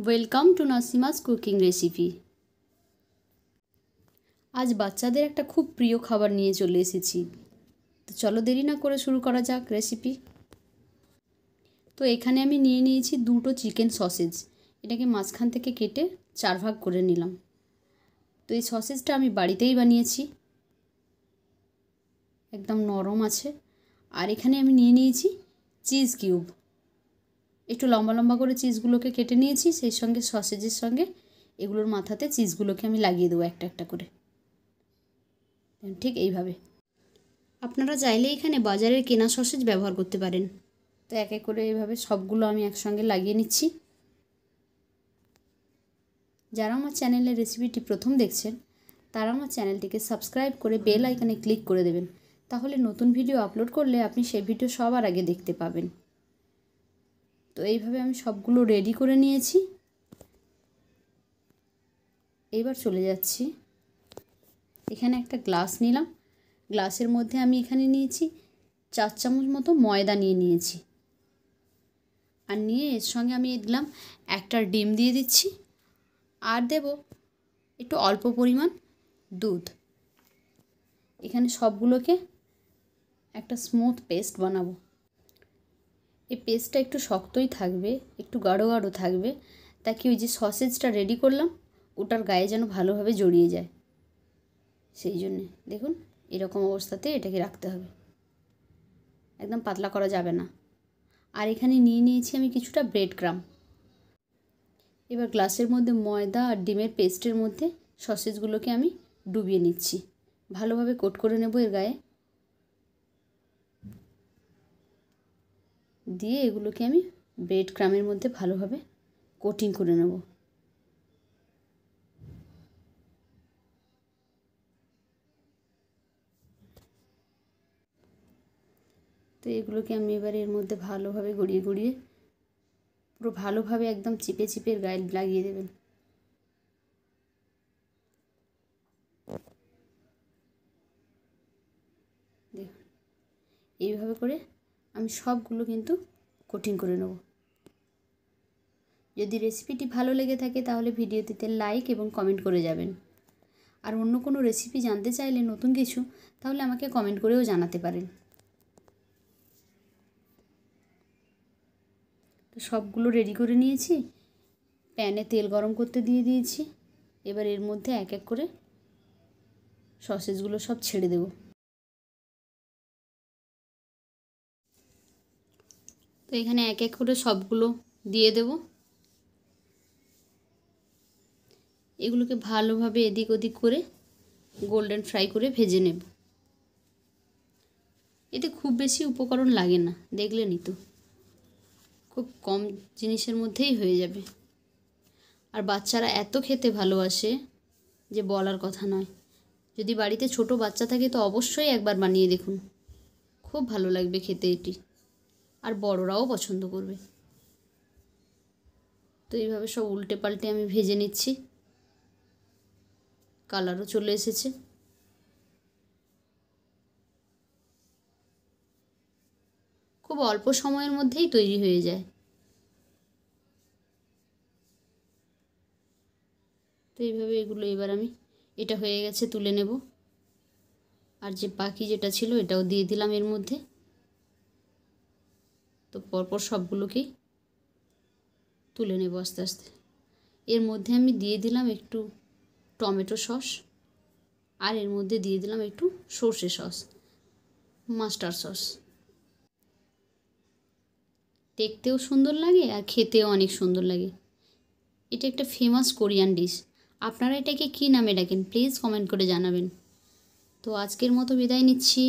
welcome to Nasima's cooking recipe আজ বাচ্চাদের একটা খুব প্রিয় খাবার নিয়ে চলে এসেছি তো চলো দেরি না করে শুরু করা যাক রেসিপি তো এখানে আমি নিয়ে নিয়েছি দুটো চিকেন সসেজ এটাকে মাঝখান থেকে কেটে চার ভাগ করে নিলাম তো এই সসেজটা আমি বাড়িতেই বানিয়েছি একদম নরম আছে আর এখানে আমি নিয়ে নিয়েছি চিজ কিউব একটু লম্বা লম্বা করে চিজগুলোকে কেটে নিয়েছি সেই সঙ্গে সসেজের সঙ্গে এগুলোর মাথাতে চিজগুলোকে আমি লাগিয়ে দেবো একটা একটা করে ঠিক এইভাবে আপনারা চাইলে এখানে বাজারের কেনা সসেজ ব্যবহার করতে পারেন তো এক এক করে এইভাবে সবগুলো আমি একসঙ্গে লাগিয়ে নিচ্ছি যারা আমার চ্যানেলের রেসিপিটি প্রথম দেখছেন তারা আমার চ্যানেলটিকে সাবস্ক্রাইব করে বেল আইকনে ক্লিক করে দেবেন তাহলে নতুন ভিডিও আপলোড করলে আপনি সেই ভিডিও সবার আগে দেখতে পাবেন তো এইভাবে আমি সবগুলো রেডি করে নিয়েছি এবার চলে যাচ্ছি এখানে একটা গ্লাস নিলাম গ্লাসের মধ্যে আমি এখানে নিয়েছি চার চামচ মতো ময়দা নিয়ে নিয়েছি আর নিয়ে এর সঙ্গে আমি দিলাম একটা ডিম দিয়ে দিচ্ছি আর দেব একটু অল্প পরিমাণ দুধ এখানে সবগুলোকে একটা স্মুথ পেস্ট বানাবো এই পেস্টটা একটু শক্তই থাকবে একটু গাঢ় গাঢ় থাকবে তাকে ওই যে সসেজটা রেডি করলাম ওটার গায়ে যেন ভালোভাবে জড়িয়ে যায় সেই জন্যে দেখুন এরকম অবস্থাতে এটাকে রাখতে হবে একদম পাতলা করা যাবে না আর এখানে নিয়ে নিয়েছি আমি কিছুটা ব্রেড ক্রাম এবার গ্লাসের মধ্যে ময়দা আর ডিমের পেস্টের মধ্যে সসেজগুলোকে আমি ডুবিয়ে নিচ্ছি ভালোভাবে কোট করে নেব এর গায়ে দিয়ে এগুলোকে আমি ব্রেড ক্রামের মধ্যে ভালোভাবে কোটিং করে নেব তো এগুলোকে আমি এবার এর মধ্যে ভালোভাবে গড়িয়ে গড়িয়ে পুরো ভালোভাবে একদম চিপে চিপে গায়ে লাগিয়ে দেবেন এইভাবে করে আমি সবগুলো কিন্তু কঠিন করে নেব যদি রেসিপিটি ভালো লেগে থাকে তাহলে ভিডিওটিতে লাইক এবং কমেন্ট করে যাবেন আর অন্য কোনো রেসিপি জানতে চাইলে নতুন কিছু তাহলে আমাকে কমেন্ট করেও জানাতে পারেন তো সবগুলো রেডি করে নিয়েছি প্যানে তেল গরম করতে দিয়ে দিয়েছি এবার এর মধ্যে এক এক করে সসেজগুলো সব ছেড়ে দেবো তো এখানে এক এক করে সবগুলো দিয়ে দেব এগুলোকে ভালোভাবে এদিক ওদিক করে গোল্ডেন ফ্রাই করে ভেজে নেব এতে খুব বেশি উপকরণ লাগে না দেখলেনই তো খুব কম জিনিসের মধ্যেই হয়ে যাবে আর বাচ্চারা এত খেতে ভালোবাসে যে বলার কথা নয় যদি বাড়িতে ছোট বাচ্চা থাকে তো অবশ্যই একবার বানিয়ে দেখুন খুব ভালো লাগবে খেতে এটি আর বড়রাও পছন্দ করবে তো এইভাবে সব উল্টে পাল্টে আমি ভেজে নিচ্ছি কালারও চলে এসেছে খুব অল্প সময়ের মধ্যেই তৈরি হয়ে যায় তো এইভাবে এগুলো এবার আমি এটা হয়ে গেছে তুলে নেব আর যে পাখি যেটা ছিল এটাও দিয়ে দিলাম এর মধ্যে তো পরপর সবগুলোকেই তুলে নেব আস্তে আস্তে এর মধ্যে আমি দিয়ে দিলাম একটু টমেটো সস আর এর মধ্যে দিয়ে দিলাম একটু সর্ষে সস মাস্টার সস দেখতেও সুন্দর লাগে আর খেতেও অনেক সুন্দর লাগে এটা একটা ফেমাস কোরিয়ান ডিশ আপনারা এটাকে কী নামে ডাকেন প্লিজ কমেন্ট করে জানাবেন তো আজকের মতো বিদায় নিচ্ছি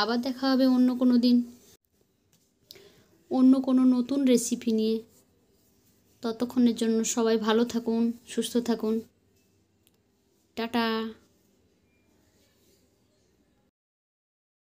আবার দেখা হবে অন্য কোনো দিন অন্য কোনো নতুন রেসিপি নিয়ে ততক্ষণের জন্য সবাই ভালো থাকুন সুস্থ থাকুন টাটা